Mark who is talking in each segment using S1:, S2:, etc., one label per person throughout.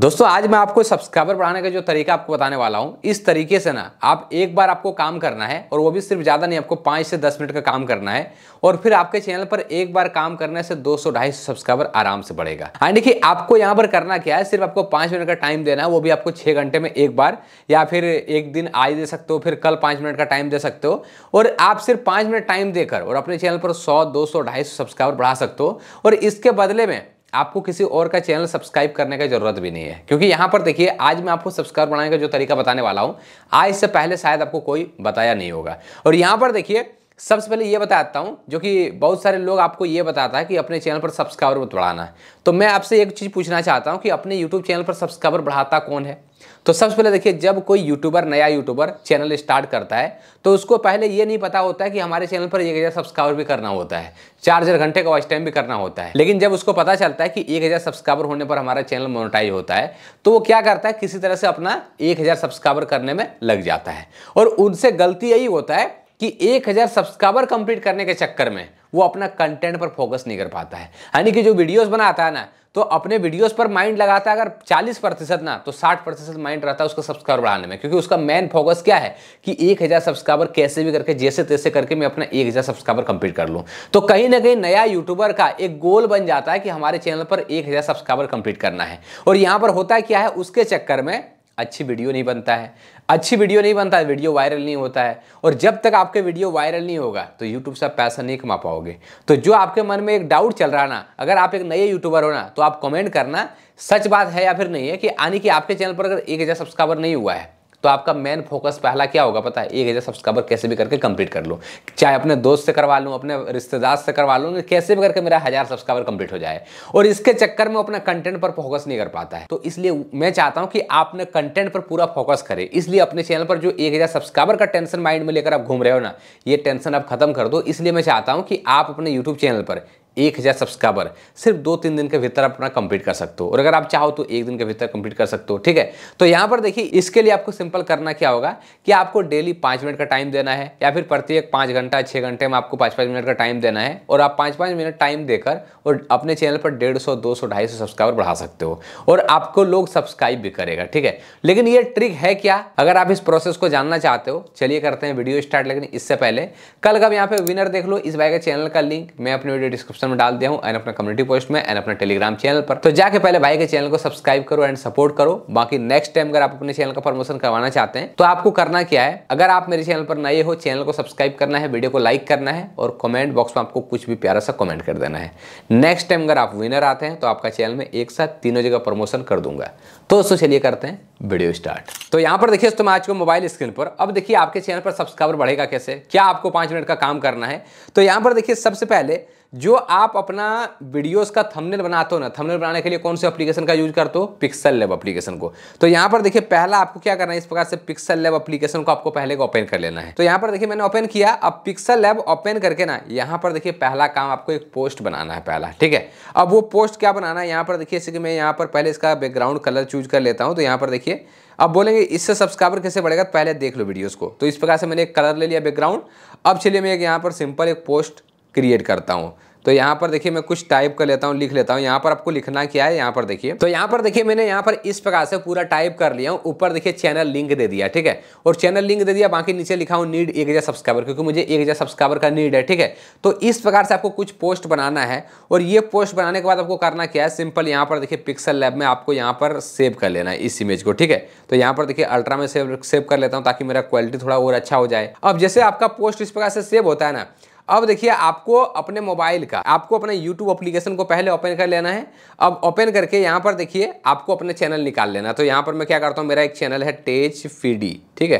S1: दोस्तों आज मैं आपको सब्सक्राइबर बढ़ाने का जो तरीका आपको बताने वाला हूँ इस तरीके से ना आप एक बार आपको काम करना है और वो भी सिर्फ ज़्यादा नहीं आपको पाँच से दस मिनट का काम करना है और फिर आपके चैनल पर एक बार काम करने से दो सौ ढाई सब्सक्राइबर आराम से बढ़ेगा यानी हाँ, कि आपको यहाँ पर करना क्या है सिर्फ आपको पाँच मिनट का टाइम देना है वो भी आपको छः घंटे में एक बार या फिर एक दिन आज दे सकते हो फिर कल पाँच मिनट का टाइम दे सकते हो और आप सिर्फ पाँच मिनट टाइम देकर और अपने चैनल पर सौ दो सौ ढाई सब्सक्राइबर बढ़ा सकते हो और इसके बदले में आपको किसी और का चैनल सब्सक्राइब करने की जरूरत भी नहीं है क्योंकि यहां पर देखिए आज मैं आपको सब्सक्राइब बनाने का जो तरीका बताने वाला हूं आज से पहले शायद आपको कोई बताया नहीं होगा और यहां पर देखिए सबसे पहले ये बताता हूँ जो कि बहुत सारे लोग आपको ये बताता है कि अपने चैनल पर सब्सक्राइबर मत बढ़ाना है तो मैं आपसे एक चीज़ पूछना चाहता हूँ कि अपने यूट्यूब चैनल पर सब्सक्राइबर बढ़ाता कौन है तो सबसे पहले देखिए जब कोई यूट्यूबर नया यूट्यूबर चैनल स्टार्ट करता है तो उसको पहले ये नहीं पता होता है कि हमारे चैनल पर एक हज़ार सब्सक्राइबर भी करना होता है चार हज़ार घंटे का वॉच टाइम भी करना होता है लेकिन जब उसको पता चलता है कि एक हज़ार सब्सक्राइबर होने पर हमारा चैनल मोनोटाइज होता है तो वो क्या करता है किसी तरह से अपना एक हज़ार सब्सक्राइबर करने में लग जाता है और उनसे गलती यही होता है कि 1000 सब्सक्राइबर कंप्लीट करने के चक्कर में वो अपना कंटेंट पर फोकस नहीं कर पाता है यानी कि जो वीडियोस बनाता है ना तो अपने वीडियोस पर माइंड लगाता है अगर 40 प्रतिशत ना तो 60 प्रतिशत माइंड रहता है उसका सब्सक्राइबर बढ़ाने में क्योंकि उसका मेन फोकस क्या है कि 1000 सब्सक्राइबर कैसे भी करके जैसे तैसे करके मैं अपना 1000 सब्सक्राइबर कंप्लीट कर लूँ तो कहीं ना कहीं नया यूट्यूबर का एक गोल बन जाता है कि हमारे चैनल पर एक सब्सक्राइबर कंप्लीट करना है और यहाँ पर होता क्या है उसके चक्कर में अच्छी वीडियो नहीं बनता है अच्छी वीडियो नहीं बनता है वीडियो वायरल नहीं होता है और जब तक आपके वीडियो वायरल नहीं होगा तो यूट्यूब से आप पैसा नहीं कमा पाओगे तो जो आपके मन में एक डाउट चल रहा ना अगर आप एक नए यूट्यूबर हो ना तो आप कमेंट करना सच बात है या फिर नहीं है कि यानी कि आपके चैनल पर अगर एक हज़ार सब्सक्राइबर नहीं हुआ है तो आपका मेन फोकस पहला क्या होगा पता है एक हज़ार सब्सक्राइबर कैसे भी करके कंप्लीट कर लूँ चाहे अपने दोस्त से करवा लूँ अपने रिश्तेदार से करवा लूँ कैसे भी करके मेरा हज़ार सब्सक्राइबर कंप्लीट हो जाए और इसके चक्कर में अपना कंटेंट पर फोकस नहीं कर पाता है तो इसलिए मैं चाहता हूँ कि आपने कंटेंट पर पूरा फोकस करें इसलिए अपने चैनल पर जो एक हज़ार सब्सक्राइबर का टेंशन माइंड में लेकर आप घूम रहे हो ना ये टेंशन आप खत्म कर दो इसलिए मैं चाहता हूँ कि आप अपने यूट्यूब चैनल पर एक हज़ार सब्सक्राइबर सिर्फ दो तीन दिन के भीतर अपना कंप्लीट कर सकते हो और अगर आप चाहो तो एक दिन के भीतर कंप्लीट कर सकते हो ठीक है तो यहाँ पर देखिए इसके लिए आपको सिंपल करना क्या होगा कि आपको डेली पाँच मिनट का टाइम देना है या फिर प्रत्येक पाँच घंटा छः घंटे में आपको पाँच पाँच मिनट का टाइम देना है और आप पाँच पाँच मिनट टाइम देकर और अपने चैनल पर डेढ़ सौ दो सौ ढाई सौ सब्सक्राइबर बढ़ा सकते हो और आपको लोग सब्सक्राइब भी करेगा ठीक है लेकिन ये ट्रिक है क्या अगर आप इस प्रोसेस को जानना चाहते हो चलिए करते हैं वीडियो स्टार्ट लेकिन इससे पहले कल का यहाँ पे विनर देख लो इस बाइक चैनल का लिंक मैं अपने वीडियो डिस्क्रिप्शन डिस्क्रिप्शन में डाल दिया हूँ एंड अपना कम्युनिटी पोस्ट में एंड अपना टेलीग्राम चैनल पर तो जाके पहले भाई के चैनल को सब्सक्राइब करो एंड सपोर्ट करो बाकी नेक्स्ट टाइम अगर आप अपने चैनल का प्रमोशन करवाना चाहते हैं तो आपको करना क्या है अगर आप मेरे चैनल पर नए हो चैनल को सब्सक्राइब करना है वीडियो को लाइक करना है और कॉमेंट बॉक्स में आपको कुछ भी प्यारा सा कॉमेंट कर देना है नेक्स्ट टाइम अगर आप विनर आते हैं तो आपका चैनल में एक साथ तीनों जगह प्रमोशन कर दूंगा तो दोस्तों चलिए करते हैं वीडियो स्टार्ट तो यहाँ पर देखिए दोस्तों आज को मोबाइल स्क्रीन पर अब देखिए आपके चैनल पर सब्सक्राइबर बढ़ेगा कैसे क्या आपको पांच मिनट का काम करना है तो यहाँ पर देखिए सबसे पहले जो आप अपना वीडियोस का थंबनेल बनाते हो ना थंबनेल बनाने के लिए कौन से एप्लीकेशन का यूज करते हो पिक्सल लैब एप्लीकेशन को तो यहाँ पर देखिए पहला आपको क्या करना है इस प्रकार से पिक्सल लैब एप्लीकेशन को आपको पहले ओपन कर लेना है तो यहाँ पर देखिए मैंने ओपन किया अब पिक्सल लैब ओपन करके ना यहाँ पर देखिए पहला काम आपको एक पोस्ट बनाना है पहला ठीक है अब वो पोस्ट क्या बनाना है यहाँ पर देखिए जैसे कि मैं यहाँ पर पहले इसका बैकग्राउंड कलर चूज कर लेता हूँ तो यहाँ पर देखिए अब बोलेंगे इससे सब्सक्राइबर कैसे बढ़ेगा पहले देख लो वीडियोस को तो इस प्रकार से मैंने एक कलर ले लिया बैकग्राउंड अब चलिए मैं एक यहाँ पर सिंपल एक पोस्ट क्रिएट करता हूँ तो यहाँ पर देखिए मैं कुछ टाइप कर लेता हूँ लिख लेता हूँ यहाँ पर आपको लिखना क्या है यहाँ पर देखिए तो यहाँ पर देखिए मैंने यहाँ पर इस प्रकार से पूरा टाइप कर लिया हूँ ऊपर देखिए चैनल लिंक दे दिया ठीक है और चैनल लिंक दे दिया बाकी नीचे लिखा हूँ नीड एक हज़ार सब्सक्राइबर क्योंकि मुझे एक हज़ार सब्सक्राइबर का नीड है ठीक है तो इस प्रकार से आपको कुछ पोस्ट बनाना है और ये पोस्ट बनाने के बाद आपको करना क्या है सिंपल यहाँ पर देखिए पिक्सल लैब में आपको यहाँ पर सेव कर लेना है इस इमेज को ठीक है तो यहाँ पर देखिए अल्ट्रा में सेव सेव कर लेता हूँ ताकि मेरा क्वालिटी थोड़ा और अच्छा हो जाए अब जैसे आपका पोस्ट इस प्रकार से सेव होता है ना अब देखिए आपको अपने मोबाइल का आपको अपने यूट्यूब अप्लीकेशन को पहले ओपन कर लेना है अब ओपन करके यहाँ पर देखिए आपको अपने चैनल निकाल लेना तो यहाँ पर मैं क्या करता हूँ मेरा एक चैनल है टेज फीडी ठीक है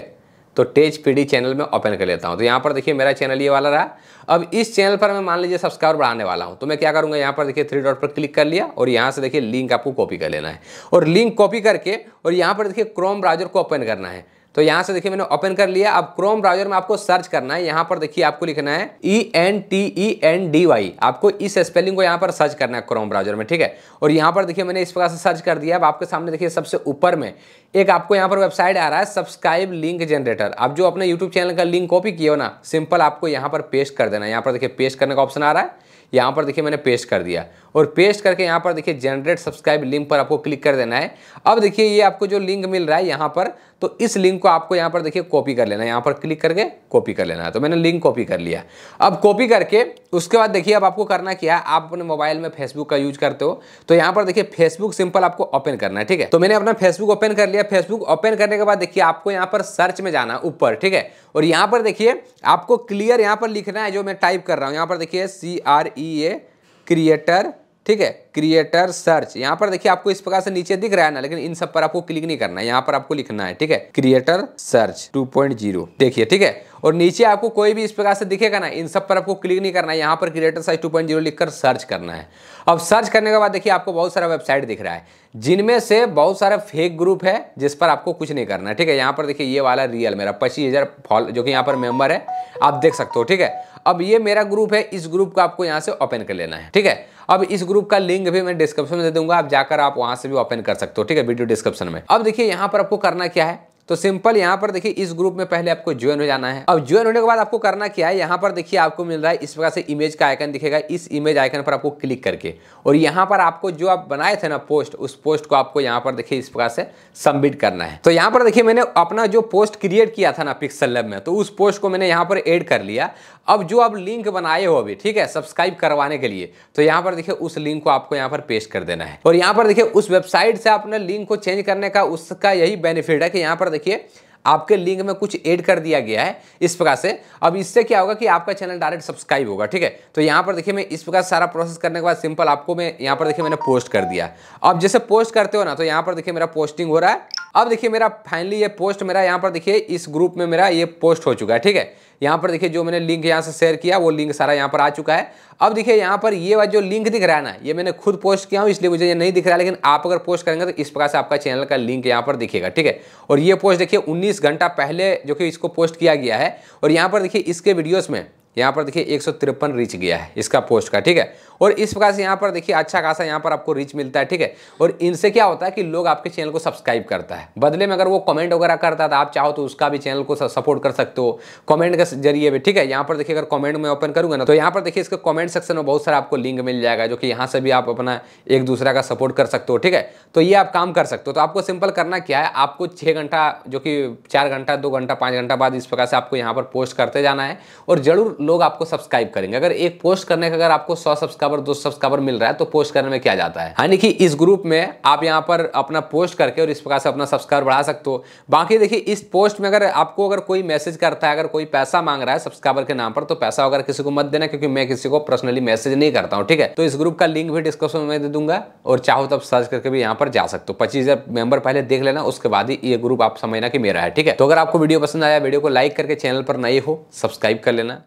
S1: तो टेज पीडी चैनल में ओपन कर लेता हूँ तो यहाँ पर देखिए मेरा चैनल ये वाला रहा अब इस चैनल पर मैं मान लीजिए सब्सक्राइबर बढ़ाने वाला हूँ तो मैं क्या करूँगा यहाँ पर देखिए थ्री डॉट पर क्लिक कर लिया और यहाँ से देखिए लिंक आपको कॉपी कर लेना है और लिंक कॉपी करके और यहाँ पर देखिए क्रोम ब्राउजर को ओपन करना है तो यहाँ से देखिए मैंने ओपन कर लिया अब क्रोम ब्राउजर में आपको सर्च करना है यहां पर देखिए आपको लिखना है E N T E N D Y आपको इस स्पेलिंग को यहाँ पर सर्च करना है क्रोम ब्राउजर में ठीक है और यहां पर देखिए मैंने इस प्रकार से सर्च कर दिया अब आपके सामने देखिए सबसे ऊपर में एक आपको यहाँ पर वेबसाइट आ रहा है सब्सक्राइब लिंक जनरेटर आप जो अपने यूट्यूब चैनल का लिंक कॉपी किया हो ना सिंपल आपको यहां पर पेस्ट कर देना है यहाँ पर देखिए पेस्ट करने का ऑप्शन आ रहा है यहां पर देखिए मैंने पेस्ट कर दिया और पेस्ट करके यहाँ पर देखिए जनरेट सब्सक्राइब लिंक पर आपको क्लिक कर देना है अब देखिए ये आपको जो लिंक मिल रहा है यहाँ पर तो इस लिंक को आपको यहाँ पर देखिए कॉपी कर लेना है यहाँ पर क्लिक करके कॉपी कर लेना है तो मैंने लिंक कॉपी कर लिया अब कॉपी करके उसके बाद देखिए अब आपको करना क्या है आप अपने मोबाइल में फेसबुक का यूज करते हो तो यहाँ पर देखिए फेसबुक सिंपल आपको ओपन करना है ठीक है तो मैंने अपना फेसबुक ओपन कर लिया फेसबुक ओपन करने के बाद देखिए आपको यहाँ पर सर्च में जाना ऊपर ठीक है और यहाँ पर देखिए आपको क्लियर यहाँ पर लिखना है जो मैं टाइप कर रहा हूँ यहाँ पर देखिए C R E a creator ठीक है क्रिएटर सर्च यहाँ पर देखिए आपको इस प्रकार से नीचे दिख रहा है ना लेकिन इन सब पर आपको क्लिक नहीं करना है यहाँ पर आपको लिखना है ठीक है क्रिएटर सर्च 2.0 देखिए ठीक है और नीचे आपको कोई भी इस प्रकार से दिखेगा ना इन सब पर आपको क्लिक नहीं करना है यहाँ पर क्रिएटर सर्च 2.0 लिखकर सर्च करना है अब सर्च करने के बाद देखिए आपको बहुत सारा वेबसाइट दिख रहा है जिनमें से बहुत सारा फेक ग्रुप है जिस पर आपको कुछ नहीं करना है ठीक है यहाँ पर देखिए ये वाला रियल मेरा पच्चीस हज़ार जो कि यहाँ पर मेंबर है आप देख सकते हो ठीक है अब ये मेरा ग्रुप है इस ग्रुप को आपको यहाँ से ओपन कर लेना है ठीक है अब इस ग्रुप का लिंक भी मैं डिस्क्रिप्शन में दे दूंगा आप जाकर आप वहां से भी ओपन कर सकते हो ठीक है वीडियो डिस्क्रिप्शन में अब देखिए यहाँ पर आपको करना क्या है तो सिंपल यहाँ पर देखिए इस ग्रुप में पहले आपको ज्वाइन हो जाना है अब ज्वाइन होने के बाद आपको करना क्या है यहाँ पर देखिए आपको मिल रहा है इस प्रकार से इमेज का आइकन दिखेगा इस इमेज आइकन पर आपको क्लिक करके और यहाँ पर आपको जो आप बनाए थे ना पोस्ट उस पोस्ट को आपको यहाँ पर देखिए इस प्रकार से सबमिट करना है तो यहाँ पर देखिए मैंने अपना जो पोस्ट क्रिएट किया था ना पिक्सल लैब में तो उस पोस्ट को मैंने यहाँ पर एड कर लिया अब जो आप लिंक बनाए हो अभी ठीक है सब्सक्राइब करवाने के लिए तो यहाँ पर देखिए उस लिंक को आपको यहाँ पर पेस्ट कर देना है और यहाँ पर देखिए उस वेबसाइट से आपने लिंक को चेंज करने का उसका यही बेनिफिट है कि यहाँ पर देखिए आपके लिंक में कुछ ऐड कर दिया गया है इस प्रकार से अब इससे क्या होगा कि आपका चैनल डायरेक्ट सब्सक्राइब होगा ठीक है तो यहाँ पर देखिए मैं इस प्रकार सारा प्रोसेस करने के बाद सिंपल आपको मैं यहाँ पर देखिए मैंने पोस्ट कर दिया अब जैसे पोस्ट करते हो ना तो यहाँ पर देखिए मेरा पोस्टिंग हो रहा है अब देखिए मेरा फाइनली ये पोस्ट मेरा यहाँ पर देखिए इस ग्रुप में मेरा ये पोस्ट हो चुका है ठीक है यहाँ पर देखिए जो मैंने लिंक यहाँ से शेयर किया वो लिंक सारा यहाँ पर आ चुका है अब देखिए यहाँ पर ये वाला जो लिंक दिख रहा है ना ये मैंने खुद पोस्ट किया हूँ इसलिए मुझे ये नहीं दिख रहा है लेकिन आप अगर पोस्ट करेंगे तो इस प्रकार से आपका चैनल का लिंक यहाँ पर दिखेगा ठीक है और ये पोस्ट देखिए उन्नीस घंटा पहले जो कि इसको पोस्ट किया गया है और यहाँ पर देखिए इसके वीडियोज़ में यहाँ पर देखिए एक रीच गया है इसका पोस्ट का ठीक है और इस प्रकार से यहाँ पर देखिए अच्छा खासा यहाँ पर आपको रीच मिलता है ठीक है और इनसे क्या होता है कि लोग आपके चैनल को सब्सक्राइब करता है बदले में अगर वो कमेंट वगैरह करता है तो आप चाहो तो उसका भी चैनल को सपोर्ट कर सकते हो कमेंट के जरिए भी ठीक है यहाँ पर देखिए अगर कमेंट में ओपन करूँगा ना तो यहाँ पर देखिए इसका कॉमेंट सेक्शन में बहुत सारा आपको लिंक मिल जाएगा जो कि यहाँ से भी आप अपना एक दूसरे का सपोर्ट कर सकते हो ठीक है तो ये आप काम कर सकते हो तो आपको सिंपल करना क्या है आपको छः घंटा जो कि चार घंटा दो घंटा पाँच घंटा बाद इस प्रकार से आपको यहाँ पर पोस्ट करते जाना है और जरूर लोग आपको सब्सक्राइब करेंगे अगर एक पोस्ट करने का अगर आपको सौ सब्सक्राइबर दो सब्सक्राइबर मिल रहा है तो पोस्ट करने में क्या जाता है यानी कि इस ग्रुप में आप यहाँ पर अपना पोस्ट करके और इस प्रकार से अपना सब्सक्राइबर बढ़ा सकते हो बाकी देखिए इस पोस्ट में अगर आपको अगर कोई मैसेज करता है अगर कोई पैसा मांग रहा है सब्सक्राइबर के नाम पर तो पैसा अगर किसी को मत देना क्योंकि मैं किसी को पर्सनली मैसेज नहीं करता हूँ ठीक है तो इस ग्रुप का लिंक भी डिस्क्रिप्शन में दे दूंगा और चाहो तो आप सर्च करके भी यहाँ पर जा सकते हो पच्चीस मेंबर पहले देख लेना उसके बाद ही ये ग्रुप आप समझना कि मेरा है ठीक है तो अगर आपको वीडियो पसंद आया वीडियो को लाइक करके चैनल पर नए हो सब्सक्राइब कर लेना